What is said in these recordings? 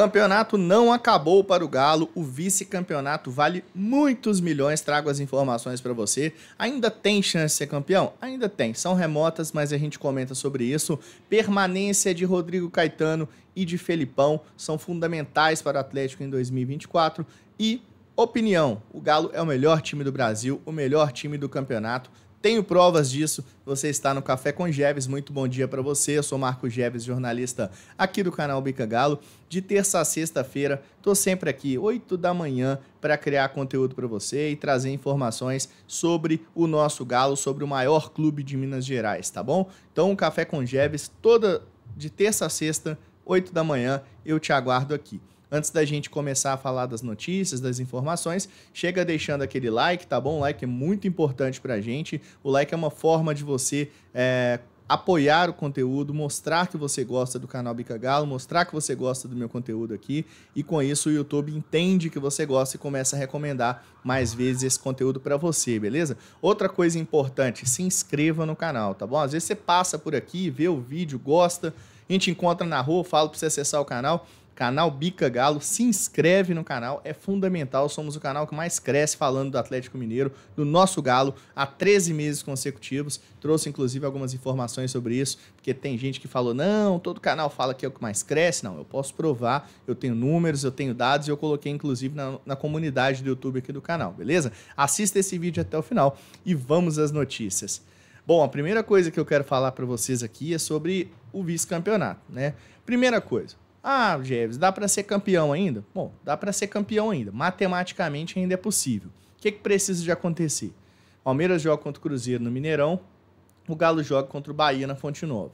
Campeonato não acabou para o Galo, o vice-campeonato vale muitos milhões. Trago as informações para você. Ainda tem chance de ser campeão? Ainda tem. São remotas, mas a gente comenta sobre isso. Permanência de Rodrigo Caetano e de Felipão são fundamentais para o Atlético em 2024 e opinião. O Galo é o melhor time do Brasil, o melhor time do campeonato. Tenho provas disso. Você está no Café com Jeves. Muito bom dia para você. Eu sou Marco Jeves, jornalista aqui do canal Bica Galo. De terça a sexta-feira, Estou sempre aqui, 8 da manhã, para criar conteúdo para você e trazer informações sobre o nosso Galo, sobre o maior clube de Minas Gerais, tá bom? Então, Café com Jeves, toda de terça a sexta, 8 da manhã, eu te aguardo aqui antes da gente começar a falar das notícias, das informações, chega deixando aquele like, tá bom? O like é muito importante pra gente. O like é uma forma de você é, apoiar o conteúdo, mostrar que você gosta do canal Bica Galo, mostrar que você gosta do meu conteúdo aqui e com isso o YouTube entende que você gosta e começa a recomendar mais vezes esse conteúdo para você, beleza? Outra coisa importante, se inscreva no canal, tá bom? Às vezes você passa por aqui, vê o vídeo, gosta, a gente encontra na rua, falo para você acessar o canal canal Bica Galo, se inscreve no canal, é fundamental. Somos o canal que mais cresce falando do Atlético Mineiro, do nosso Galo, há 13 meses consecutivos. Trouxe inclusive algumas informações sobre isso, porque tem gente que falou: não, todo canal fala que é o que mais cresce. Não, eu posso provar, eu tenho números, eu tenho dados e eu coloquei inclusive na, na comunidade do YouTube aqui do canal, beleza? Assista esse vídeo até o final e vamos às notícias. Bom, a primeira coisa que eu quero falar para vocês aqui é sobre o vice-campeonato, né? Primeira coisa, ah, Jeves, dá para ser campeão ainda? Bom, dá para ser campeão ainda. Matematicamente ainda é possível. O que, que precisa de acontecer? Palmeiras joga contra o Cruzeiro no Mineirão, o Galo joga contra o Bahia na Fonte Nova.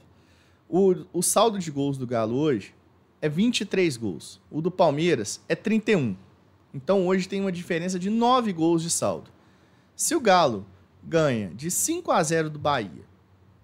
O, o saldo de gols do Galo hoje é 23 gols. O do Palmeiras é 31. Então hoje tem uma diferença de 9 gols de saldo. Se o Galo ganha de 5 a 0 do Bahia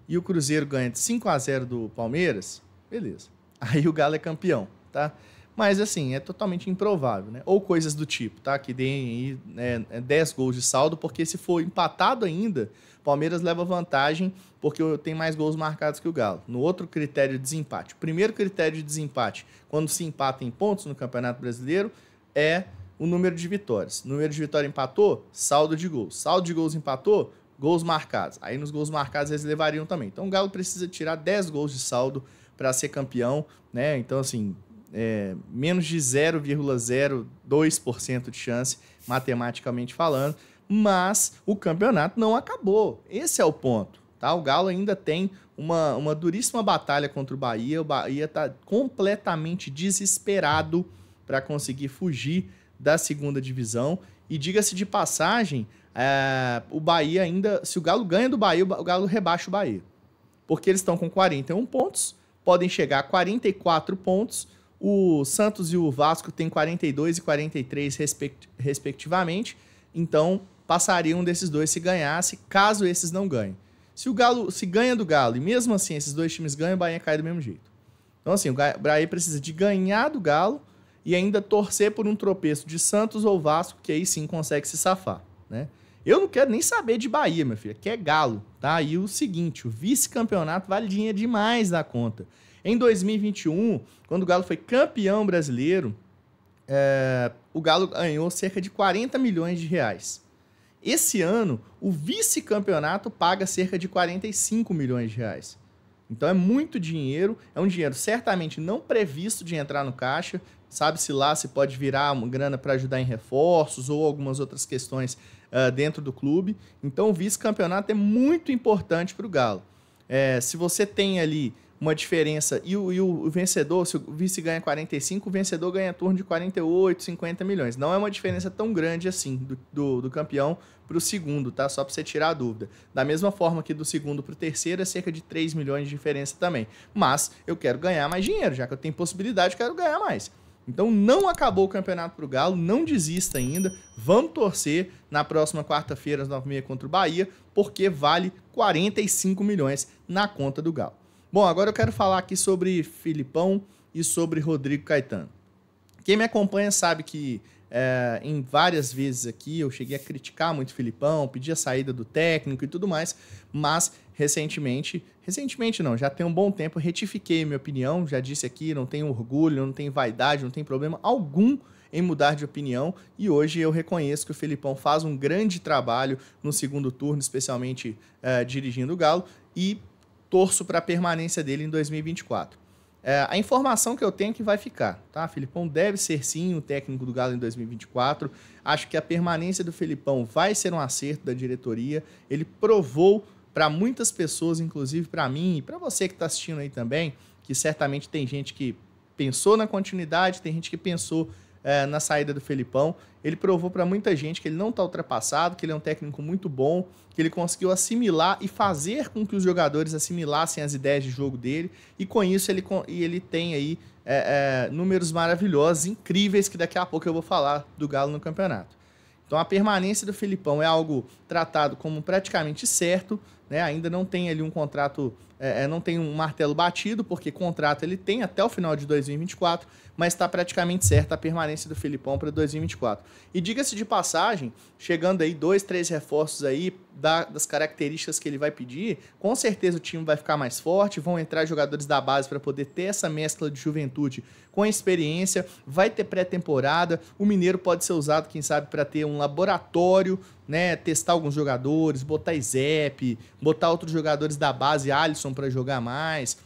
e o Cruzeiro ganha de 5 a 0 do Palmeiras, beleza aí o Galo é campeão, tá? Mas, assim, é totalmente improvável, né? Ou coisas do tipo, tá? Que deem aí 10 né, é, gols de saldo, porque se for empatado ainda, Palmeiras leva vantagem, porque tem mais gols marcados que o Galo. No outro critério de desempate. O primeiro critério de desempate, quando se empata em pontos no Campeonato Brasileiro, é o número de vitórias. O número de vitória empatou, saldo de gols. Saldo de gols empatou, gols marcados. Aí nos gols marcados eles levariam também. Então o Galo precisa tirar 10 gols de saldo para ser campeão, né? Então, assim, é, menos de 0,02% de chance, matematicamente falando, mas o campeonato não acabou. Esse é o ponto, tá? O Galo ainda tem uma, uma duríssima batalha contra o Bahia. O Bahia está completamente desesperado para conseguir fugir da segunda divisão. E diga-se de passagem, é, o Bahia ainda. Se o Galo ganha do Bahia, o Galo rebaixa o Bahia. Porque eles estão com 41 pontos podem chegar a 44 pontos. O Santos e o Vasco têm 42 e 43, respect respectivamente. Então, passaria um desses dois se ganhasse, caso esses não ganhem. Se o Galo se ganha do Galo e mesmo assim esses dois times ganham, o Bahia cai do mesmo jeito. Então, assim, o Bahia precisa de ganhar do Galo e ainda torcer por um tropeço de Santos ou Vasco, que aí sim consegue se safar, né? Eu não quero nem saber de Bahia, meu filho. Aqui é galo, tá? E o seguinte, o vice-campeonato vale dinheiro demais da conta. Em 2021, quando o Galo foi campeão brasileiro, é, o Galo ganhou cerca de 40 milhões de reais. Esse ano, o vice-campeonato paga cerca de 45 milhões de reais. Então é muito dinheiro, é um dinheiro certamente não previsto de entrar no caixa, Sabe-se lá se pode virar uma grana para ajudar em reforços ou algumas outras questões uh, dentro do clube. Então, o vice-campeonato é muito importante para o Galo. É, se você tem ali uma diferença e o, e o vencedor, se o vice ganha 45, o vencedor ganha turno de 48, 50 milhões. Não é uma diferença tão grande assim do, do, do campeão para o segundo, tá? Só para você tirar a dúvida. Da mesma forma que do segundo para o terceiro é cerca de 3 milhões de diferença também. Mas eu quero ganhar mais dinheiro, já que eu tenho possibilidade, eu quero ganhar mais. Então não acabou o campeonato para o Galo, não desista ainda. Vamos torcer na próxima quarta-feira às 9h30 contra o Bahia, porque vale 45 milhões na conta do Galo. Bom, agora eu quero falar aqui sobre Filipão e sobre Rodrigo Caetano. Quem me acompanha sabe que é, em várias vezes aqui. Eu cheguei a criticar muito o Filipão, pedi a saída do técnico e tudo mais, mas recentemente, recentemente não, já tem um bom tempo, retifiquei minha opinião, já disse aqui, não tenho orgulho, não tenho vaidade, não tem problema algum em mudar de opinião e hoje eu reconheço que o Felipão faz um grande trabalho no segundo turno, especialmente é, dirigindo o Galo, e torço para a permanência dele em 2024. É, a informação que eu tenho é que vai ficar, tá? Filipão deve ser sim o técnico do Galo em 2024. Acho que a permanência do Filipão vai ser um acerto da diretoria. Ele provou para muitas pessoas, inclusive para mim e para você que está assistindo aí também, que certamente tem gente que pensou na continuidade, tem gente que pensou é, na saída do Felipão. Ele provou para muita gente que ele não está ultrapassado, que ele é um técnico muito bom, que ele conseguiu assimilar e fazer com que os jogadores assimilassem as ideias de jogo dele. E com isso ele, e ele tem aí é, é, números maravilhosos, incríveis, que daqui a pouco eu vou falar do Galo no campeonato. Então a permanência do Felipão é algo tratado como praticamente certo, né? Ainda não tem ali um contrato, é, é, não tem um martelo batido, porque contrato ele tem até o final de 2024, mas está praticamente certa a permanência do Filipão para 2024. E diga-se de passagem, chegando aí dois, três reforços aí da, das características que ele vai pedir, com certeza o time vai ficar mais forte, vão entrar jogadores da base para poder ter essa mescla de juventude com experiência, vai ter pré-temporada, o Mineiro pode ser usado, quem sabe, para ter um laboratório né, testar alguns jogadores, botar Izep, botar outros jogadores da base, Alisson para jogar mais.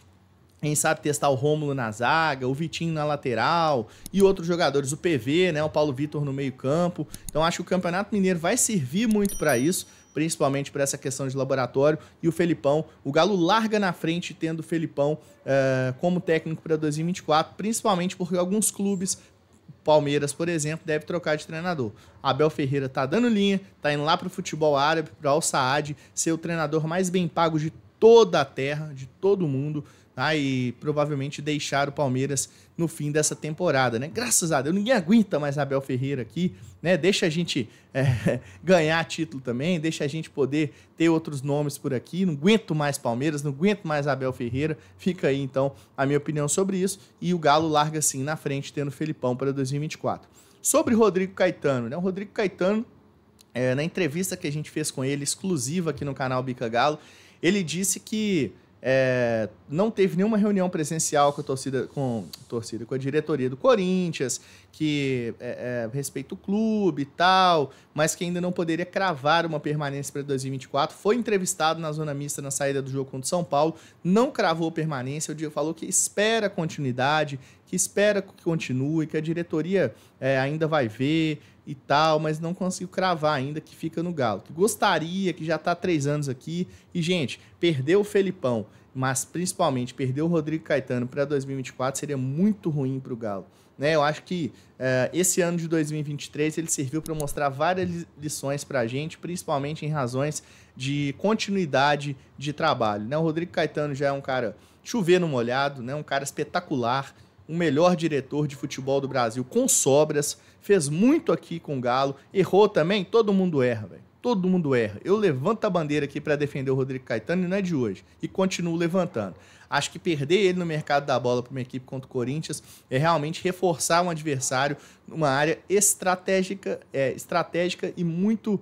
Quem sabe testar o Rômulo na zaga, o Vitinho na lateral e outros jogadores, o PV, né, o Paulo Vitor no meio-campo. Então acho que o Campeonato Mineiro vai servir muito para isso, principalmente para essa questão de laboratório. E o Felipão, o Galo larga na frente tendo o Felipão uh, como técnico para 2024, principalmente porque alguns clubes Palmeiras, por exemplo, deve trocar de treinador. Abel Ferreira tá dando linha, tá indo lá pro futebol árabe, pro Al Saad, ser o treinador mais bem pago de toda a terra, de todo mundo tá? E provavelmente deixar o Palmeiras no fim dessa temporada, né? Graças a Deus, ninguém aguenta mais Abel Ferreira aqui, né? Deixa a gente é, ganhar título também, deixa a gente poder ter outros nomes por aqui. Não aguento mais Palmeiras, não aguento mais Abel Ferreira. Fica aí então a minha opinião sobre isso. E o Galo larga assim na frente, tendo Felipão para 2024. Sobre Rodrigo Caetano, né? O Rodrigo Caetano, é, na entrevista que a gente fez com ele, exclusiva aqui no canal Bica Galo, ele disse que é, não teve nenhuma reunião presencial com a torcida, com, torcida, com a diretoria do Corinthians, que é, é, respeita o clube e tal, mas que ainda não poderia cravar uma permanência para 2024. Foi entrevistado na zona mista na saída do jogo contra o São Paulo, não cravou permanência, o dia falou que espera continuidade, que espera que continue, que a diretoria é, ainda vai ver e tal, mas não conseguiu cravar ainda que fica no Galo. Que gostaria, que já está três anos aqui. E, gente, perdeu o Felipão, mas principalmente perdeu o Rodrigo Caetano para 2024 seria muito ruim para o Galo. Né, eu acho que uh, esse ano de 2023 ele serviu para mostrar várias lições para a gente, principalmente em razões de continuidade de trabalho. Né? O Rodrigo Caetano já é um cara chover no molhado, né? um cara espetacular, o melhor diretor de futebol do Brasil, com sobras, fez muito aqui com o Galo, errou também, todo mundo erra, velho. Todo mundo erra. Eu levanto a bandeira aqui para defender o Rodrigo Caetano e não é de hoje. E continuo levantando. Acho que perder ele no mercado da bola para uma equipe contra o Corinthians é realmente reforçar um adversário numa área estratégica, é, estratégica e muito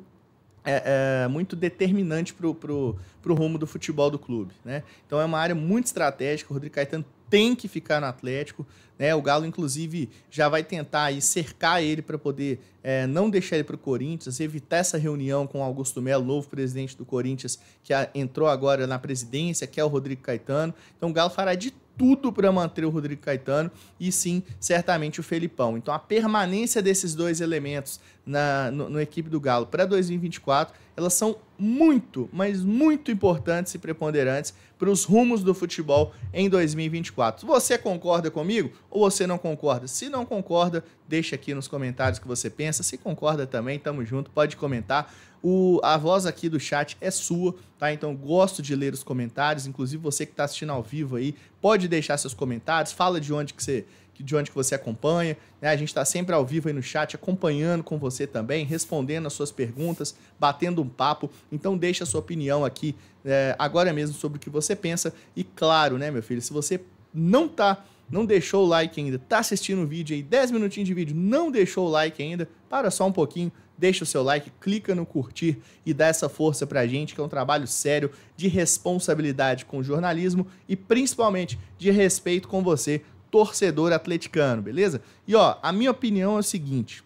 é, é, muito determinante para o rumo do futebol do clube. Né? Então é uma área muito estratégica. O Rodrigo Caetano tem que ficar no Atlético. Né? O Galo, inclusive, já vai tentar aí cercar ele para poder é, não deixar ele para o Corinthians, evitar essa reunião com Augusto Melo, novo presidente do Corinthians, que a, entrou agora na presidência, que é o Rodrigo Caetano. Então, o Galo fará de tudo para manter o Rodrigo Caetano e sim, certamente, o Felipão. Então, a permanência desses dois elementos na no, no equipe do Galo para 2024, elas são muito, mas muito importantes e preponderantes para os rumos do futebol em 2024. Você concorda comigo ou você não concorda? Se não concorda, deixa aqui nos comentários o que você pensa. Se concorda também, tamo junto, pode comentar. O, a voz aqui do chat é sua, tá? Então gosto de ler os comentários, inclusive você que está assistindo ao vivo aí, pode deixar seus comentários, fala de onde que você de onde que você acompanha. Né? A gente está sempre ao vivo aí no chat, acompanhando com você também, respondendo as suas perguntas, batendo um papo. Então deixa a sua opinião aqui é, agora mesmo sobre o que você pensa. E claro, né, meu filho, se você não tá, não deixou o like ainda, tá assistindo o vídeo aí, 10 minutinhos de vídeo, não deixou o like ainda, para só um pouquinho, deixa o seu like, clica no curtir e dá essa força pra gente, que é um trabalho sério de responsabilidade com o jornalismo e principalmente de respeito com você, torcedor atleticano, beleza? E ó, a minha opinião é o seguinte: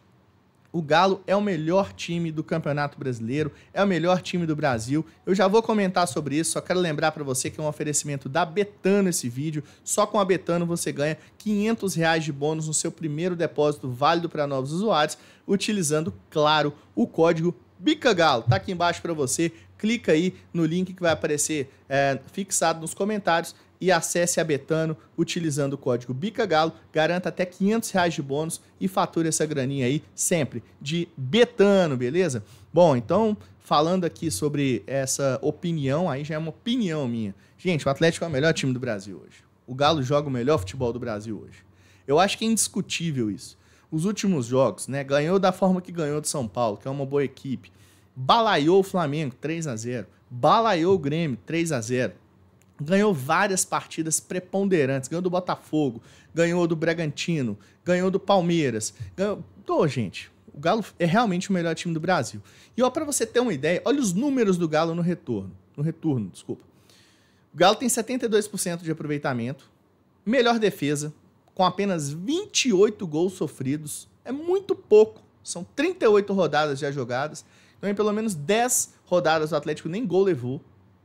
o Galo é o melhor time do Campeonato Brasileiro, é o melhor time do Brasil. Eu já vou comentar sobre isso, só quero lembrar para você que é um oferecimento da Betano esse vídeo. Só com a Betano você ganha 500 reais de bônus no seu primeiro depósito válido para novos usuários, utilizando, claro, o código BicaGalo. Tá aqui embaixo para você. Clica aí no link que vai aparecer é, fixado nos comentários e acesse a Betano utilizando o código BICAGALO, garanta até 500 reais de bônus e fature essa graninha aí sempre de Betano, beleza? Bom, então falando aqui sobre essa opinião, aí já é uma opinião minha. Gente, o Atlético é o melhor time do Brasil hoje. O Galo joga o melhor futebol do Brasil hoje. Eu acho que é indiscutível isso. Os últimos jogos, né? Ganhou da forma que ganhou de São Paulo, que é uma boa equipe. Balaiou o Flamengo 3 a 0, balaiou o Grêmio 3 a 0 ganhou várias partidas preponderantes, ganhou do Botafogo, ganhou do Bragantino, ganhou do Palmeiras, ganhou... gente, o Galo é realmente o melhor time do Brasil. E ó, para você ter uma ideia, olha os números do Galo no retorno, no retorno, desculpa. O Galo tem 72% de aproveitamento, melhor defesa, com apenas 28 gols sofridos, é muito pouco. São 38 rodadas já jogadas, então em pelo menos 10 rodadas o Atlético nem gol levou.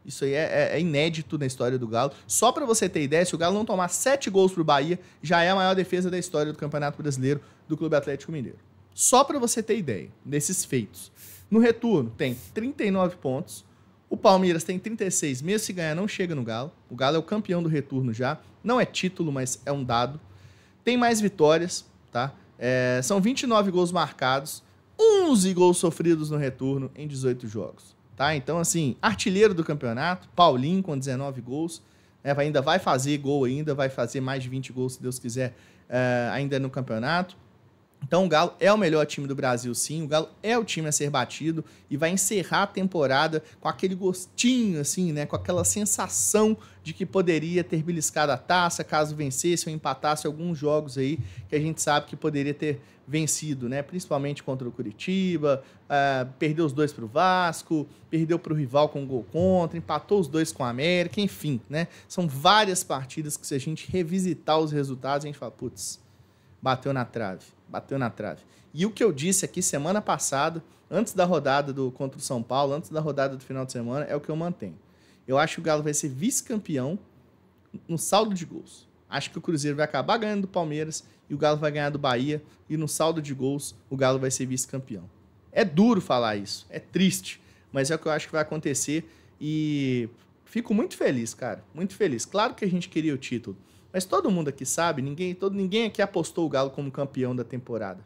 Isso aí é, é, é inédito na história do Galo. Só para você ter ideia, se o Galo não tomar sete gols pro Bahia, já é a maior defesa da história do Campeonato Brasileiro do Clube Atlético Mineiro. Só para você ter ideia desses feitos. No retorno, tem 39 pontos. O Palmeiras tem 36, mesmo se ganhar, não chega no Galo. O Galo é o campeão do retorno já. Não é título, mas é um dado. Tem mais vitórias, tá? É, são 29 gols marcados, 11 gols sofridos no retorno em 18 jogos. Tá? Então, assim, artilheiro do campeonato, Paulinho com 19 gols. É, ainda vai fazer gol ainda, vai fazer mais de 20 gols, se Deus quiser, uh, ainda no campeonato. Então o Galo é o melhor time do Brasil, sim. O Galo é o time a ser batido e vai encerrar a temporada com aquele gostinho, assim, né? Com aquela sensação de que poderia ter beliscado a taça caso vencesse ou empatasse alguns jogos aí que a gente sabe que poderia ter vencido, né? Principalmente contra o Curitiba, uh, perdeu os dois para o Vasco, perdeu para o rival com um gol contra, empatou os dois com a América, enfim, né? São várias partidas que se a gente revisitar os resultados, a gente fala, putz, bateu na trave bateu na trave. E o que eu disse aqui semana passada, antes da rodada do contra o São Paulo, antes da rodada do final de semana, é o que eu mantenho. Eu acho que o Galo vai ser vice-campeão no saldo de gols. Acho que o Cruzeiro vai acabar ganhando do Palmeiras e o Galo vai ganhar do Bahia e no saldo de gols o Galo vai ser vice-campeão. É duro falar isso, é triste, mas é o que eu acho que vai acontecer e fico muito feliz, cara, muito feliz. Claro que a gente queria o título, mas todo mundo aqui sabe, ninguém, todo, ninguém aqui apostou o Galo como campeão da temporada.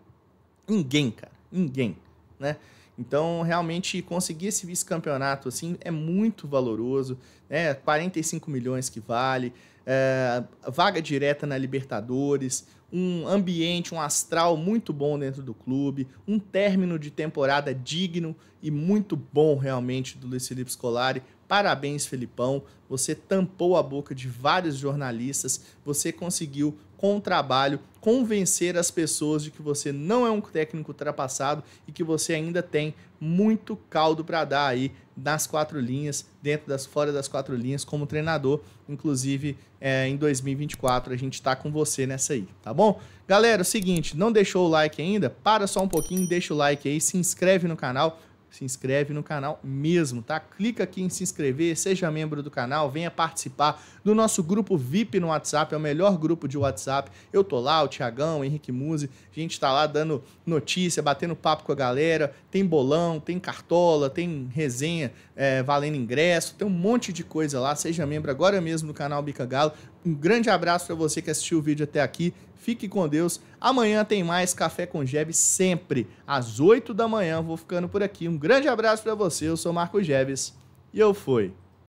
Ninguém, cara. Ninguém, né? Então, realmente, conseguir esse vice-campeonato assim é muito valoroso, né? 45 milhões que vale, é, vaga direta na Libertadores, um ambiente, um astral muito bom dentro do clube, um término de temporada digno e muito bom realmente do Luiz Felipe Scolari Parabéns, Felipão. Você tampou a boca de vários jornalistas. Você conseguiu, com o trabalho, convencer as pessoas de que você não é um técnico ultrapassado e que você ainda tem muito caldo para dar aí nas quatro linhas, dentro das fora das quatro linhas, como treinador. Inclusive, é, em 2024, a gente está com você nessa aí, tá bom? Galera, é o seguinte, não deixou o like ainda? Para só um pouquinho, deixa o like aí, se inscreve no canal se inscreve no canal mesmo, tá? Clica aqui em se inscrever, seja membro do canal, venha participar do nosso grupo VIP no WhatsApp, é o melhor grupo de WhatsApp. Eu tô lá, o Tiagão, o Henrique Muse, a gente tá lá dando notícia, batendo papo com a galera, tem bolão, tem cartola, tem resenha é, valendo ingresso, tem um monte de coisa lá. Seja membro agora mesmo do canal Bica Galo. Um grande abraço para você que assistiu o vídeo até aqui fique com Deus. Amanhã tem mais Café com Jeves sempre às 8 da manhã. Vou ficando por aqui. Um grande abraço para você. Eu sou Marco Jeves e eu fui.